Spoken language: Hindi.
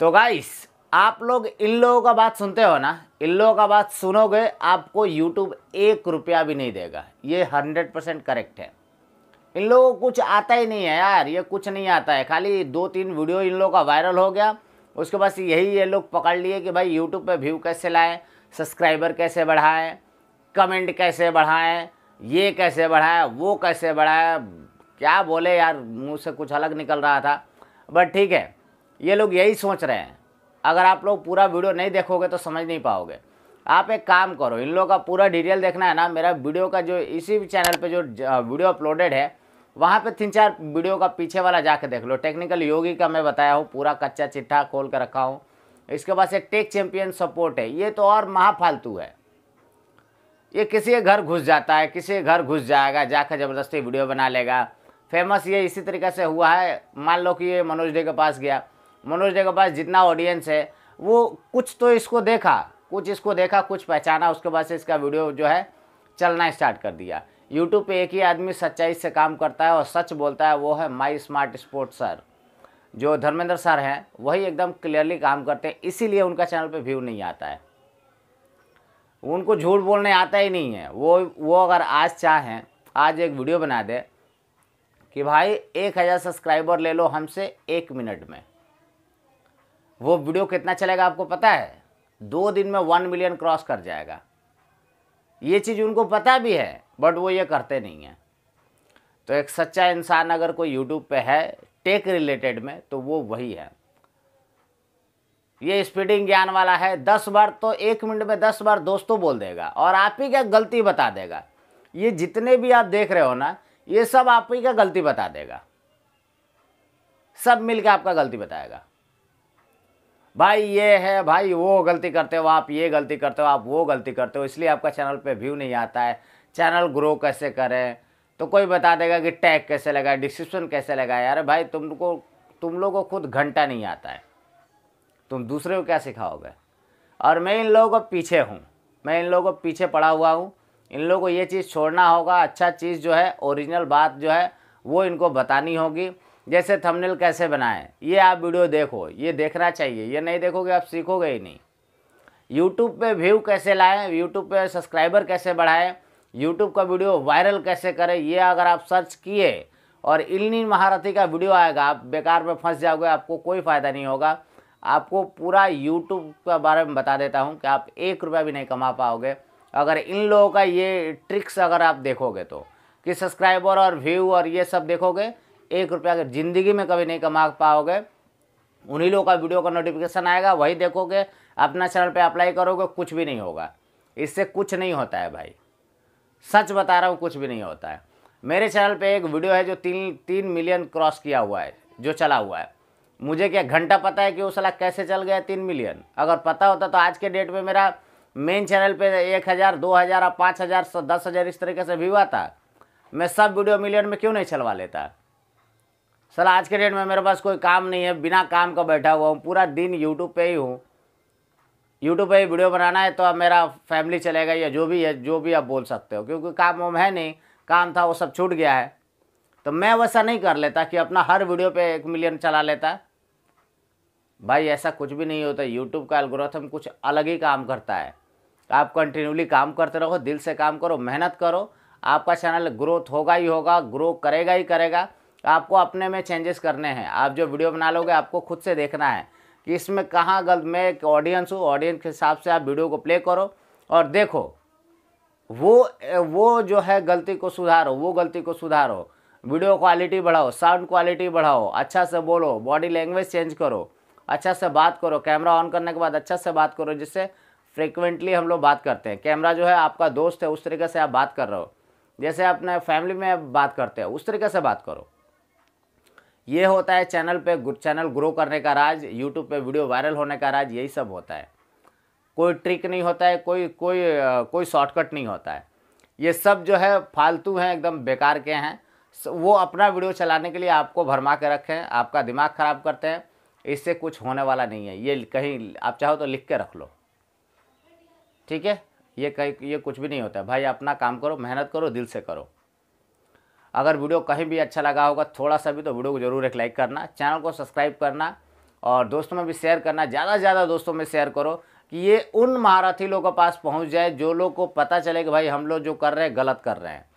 तो गाइस आप लोग इन लोगों का बात सुनते हो ना इन लोगों का बात सुनोगे आपको यूट्यूब एक रुपया भी नहीं देगा ये हंड्रेड परसेंट करेक्ट है इन लोगों को कुछ आता ही नहीं है यार ये कुछ नहीं आता है खाली दो तीन वीडियो इन लोगों का वायरल हो गया उसके बाद यही ये लोग पकड़ लिए कि भाई यूट्यूब पे व्यू कैसे लाएँ सब्सक्राइबर कैसे बढ़ाएँ कमेंट कैसे बढ़ाएँ ये कैसे बढ़ाएं वो कैसे बढ़ाएँ क्या बोले यार मुँह से कुछ अलग निकल रहा था बट ठीक है ये लोग यही सोच रहे हैं अगर आप लोग पूरा वीडियो नहीं देखोगे तो समझ नहीं पाओगे आप एक काम करो इन लोगों का पूरा डिटेल देखना है ना मेरा वीडियो का जो इसी चैनल पे जो वीडियो अपलोडेड है वहाँ पे तीन चार वीडियो का पीछे वाला जाके देख लो टेक्निकल योगी का मैं बताया हूँ पूरा कच्चा चिट्ठा खोल कर रखा हूँ इसके बाद एक टेक चैम्पियन सपोर्ट है ये तो और महाफालतू है ये किसी के घर घुस जाता है किसी के घर घुस जाएगा जाकर ज़बरदस्ती वीडियो बना लेगा फेमस ये इसी तरीके से हुआ है मान लो कि ये मनोज डे के पास गया मनोज जी के पास जितना ऑडियंस है वो कुछ तो इसको देखा कुछ इसको देखा कुछ पहचाना उसके बाद से इसका वीडियो जो है चलना स्टार्ट कर दिया यूट्यूब पे एक ही आदमी सच्चाई से काम करता है और सच बोलता है वो है माई स्मार्ट स्पोर्ट्स सर जो धर्मेंद्र सर हैं वही एकदम क्लियरली काम करते हैं इसीलिए उनका चैनल पे व्यू नहीं आता है उनको झूठ बोलने आता ही नहीं है वो वो अगर आज चाहें आज एक वीडियो बना दे कि भाई एक हज़ार सब्सक्राइबर ले लो हमसे एक मिनट में वो वीडियो कितना चलेगा आपको पता है दो दिन में वन मिलियन क्रॉस कर जाएगा ये चीज़ उनको पता भी है बट वो ये करते नहीं हैं तो एक सच्चा इंसान अगर कोई यूट्यूब पे है टेक रिलेटेड में तो वो वही है ये स्पीडिंग ज्ञान वाला है दस बार तो एक मिनट में दस बार दोस्तों बोल देगा और आप ही क्या गलती बता देगा ये जितने भी आप देख रहे हो ना ये सब आप ही क्या गलती बता देगा सब मिलकर आपका गलती बताएगा भाई ये है भाई वो गलती करते हो आप ये गलती करते हो आप वो गलती करते हो इसलिए आपका चैनल पे व्यू नहीं आता है चैनल ग्रो कैसे करें तो कोई बता देगा कि टैग कैसे लगाए डिस्क्रिप्शन कैसे लगाए अरे भाई तुमको तुम लोग को खुद घंटा नहीं आता है तुम दूसरे को क्या सिखाओगे और मैं इन लोगों को पीछे हूँ मैं इन लोगों को पीछे पड़ा हुआ हूँ इन लोगों को ये चीज़ छोड़ना होगा अच्छा चीज़ जो है ओरिजिनल बात जो है वो इनको बतानी होगी जैसे थंबनेल कैसे बनाएं ये आप वीडियो देखो ये देखना चाहिए ये नहीं देखोगे आप सीखोगे ही नहीं यूट्यूब पे व्यू कैसे लाएं यूट्यूब पे सब्सक्राइबर कैसे बढ़ाएं यूट्यूब का वीडियो वायरल कैसे करें ये अगर आप सर्च किए और इलनी महारथी का वीडियो आएगा आप बेकार में फंस जाओगे आपको कोई फ़ायदा नहीं होगा आपको पूरा यूट्यूब के बारे में बता देता हूँ कि आप एक रुपया भी नहीं कमा पाओगे अगर इन लोगों का ये ट्रिक्स अगर आप देखोगे तो कि सब्सक्राइबर और व्यू और ये सब देखोगे एक रुपया अगर ज़िंदगी में कभी नहीं कमा पाओगे उन्हीं लोगों का वीडियो का नोटिफिकेशन आएगा वही देखोगे अपना चैनल पे अप्लाई करोगे कुछ भी नहीं होगा इससे कुछ नहीं होता है भाई सच बता रहा हूँ कुछ भी नहीं होता है मेरे चैनल पे एक वीडियो है जो तीन तीन मिलियन क्रॉस किया हुआ है जो चला हुआ है मुझे क्या घंटा पता है कि वो सलाह कैसे चल गया तीन मिलियन अगर पता होता तो आज के डेट में मेरा मेन चैनल पे एक हज़ार दो हज़ार और पाँच हज़ार दस हज़ार इस तरीके से व्यू आता मैं सब वीडियो मिलियन में क्यों नहीं चलवा लेता सर आज के डेट में मेरे पास कोई काम नहीं है बिना काम का बैठा हुआ हूँ पूरा दिन यूट्यूब पे ही हूँ यूट्यूब पे ही वीडियो बनाना है तो अब मेरा फैमिली चलेगा या जो भी है जो भी आप बोल सकते हो क्योंकि काम वम है नहीं काम था वो सब छूट गया है तो मैं वैसा नहीं कर लेता कि अपना हर वीडियो पर एक मिलियन चला लेता भाई ऐसा कुछ भी नहीं होता यूट्यूब का एल्गोरिथम कुछ अलग ही काम करता है आप कंटिन्यूली काम करते रहो दिल से काम करो मेहनत करो आपका चैनल ग्रोथ होगा ही होगा ग्रो करेगा ही करेगा तो आपको अपने में चेंजेस करने हैं आप जो वीडियो बना लोगे आपको खुद से देखना है कि इसमें कहाँ गलत मैं एक ऑडियंस हूँ ऑडियंस के हिसाब से आप वीडियो को प्ले करो और देखो वो वो जो है गलती को सुधारो वो गलती को सुधारो वीडियो क्वालिटी बढ़ाओ साउंड क्वालिटी बढ़ाओ अच्छा से बोलो बॉडी लैंग्वेज चेंज करो अच्छा से बात करो कैमरा ऑन करने के बाद अच्छा से बात करो जिससे फ्रिक्वेंटली हम लोग बात करते हैं कैमरा जो है आपका दोस्त है उस तरीके से आप बात कर रहे हो जैसे अपने फैमिली में बात करते हैं उस तरीके से बात करो ये होता है चैनल पे चैनल ग्रो करने का राज यूट्यूब पे वीडियो वायरल होने का राज यही सब होता है कोई ट्रिक नहीं होता है कोई कोई कोई शॉर्टकट नहीं होता है ये सब जो है फालतू हैं एकदम बेकार के हैं वो अपना वीडियो चलाने के लिए आपको भरमा के रखें आपका दिमाग ख़राब करते हैं इससे कुछ होने वाला नहीं है ये कहीं आप चाहो तो लिख के रख लो ठीक है ये कहीं ये कुछ भी नहीं होता है भाई अपना काम करो मेहनत करो दिल से करो अगर वीडियो कहीं भी अच्छा लगा होगा थोड़ा सा भी तो वीडियो को जरूर एक लाइक करना चैनल को सब्सक्राइब करना और दोस्तों में भी शेयर करना ज़्यादा से ज़्यादा दोस्तों में शेयर करो कि ये उन महारथी लोगों के पास पहुंच जाए जो लोग को पता चले कि भाई हम लोग जो कर रहे हैं गलत कर रहे हैं